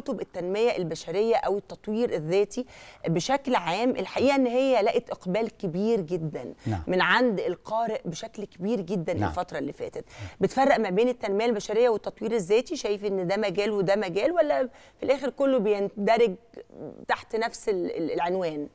كتب التنميه البشريه او التطوير الذاتي بشكل عام الحقيقه ان هي لقت اقبال كبير جدا نعم. من عند القارئ بشكل كبير جدا نعم. الفتره اللي فاتت بتفرق ما بين التنميه البشريه والتطوير الذاتي شايف ان ده مجال وده مجال ولا في الاخر كله بيندرج تحت نفس العنوان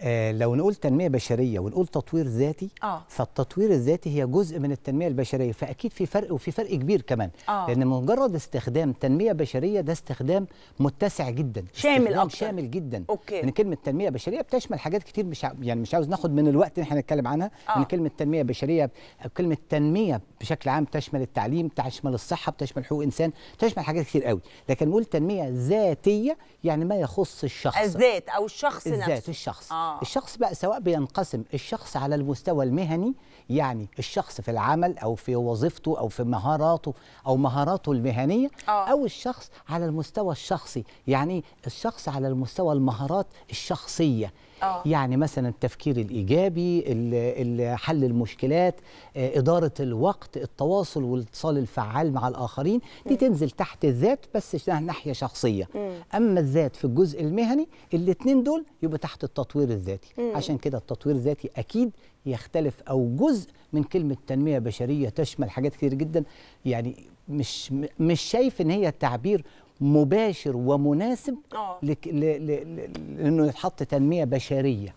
آه لو نقول تنميه بشريه ونقول تطوير ذاتي آه. فالتطوير الذاتي هي جزء من التنميه البشريه فاكيد في فرق وفي فرق كبير كمان آه. لان مجرد استخدام تنميه بشريه ده استخدام متسع جدا شامل أكتر. شامل جدا أوكي. يعني كلمه تنميه بشريه بتشمل حاجات كتير مش ع... يعني مش عاوز ناخد من الوقت اللي احنا نتكلم عنها آه. يعني كلمه تنميه بشريه كلمه تنميه بشكل عام تشمل التعليم تشمل الصحه بتشمل حقوق انسان تشمل حاجات كتير قوي لكن نقول تنميه ذاتيه يعني ما يخص الشخص الذات او الشخص الذات نفسه الذات الشخص آه. آه. الشخص بقى سواء بينقسم الشخص على المستوى المهني يعني الشخص في العمل او في وظيفته او في مهاراته او مهاراته المهنيه آه. او الشخص على المستوى الشخصي يعني الشخص على المستوى المهارات الشخصيه أوه. يعني مثلا التفكير الايجابي حل المشكلات آه، اداره الوقت التواصل والاتصال الفعال مع الاخرين دي م. تنزل تحت الذات بس ناحيه شخصيه م. اما الذات في الجزء المهني الاثنين دول يبقى تحت التطوير الذاتي مم. عشان كده التطوير الذاتي اكيد يختلف او جزء من كلمه تنميه بشريه تشمل حاجات كتير جدا يعني مش مش شايف ان هي تعبير مباشر ومناسب آه. لك لانه يتحط تنميه بشريه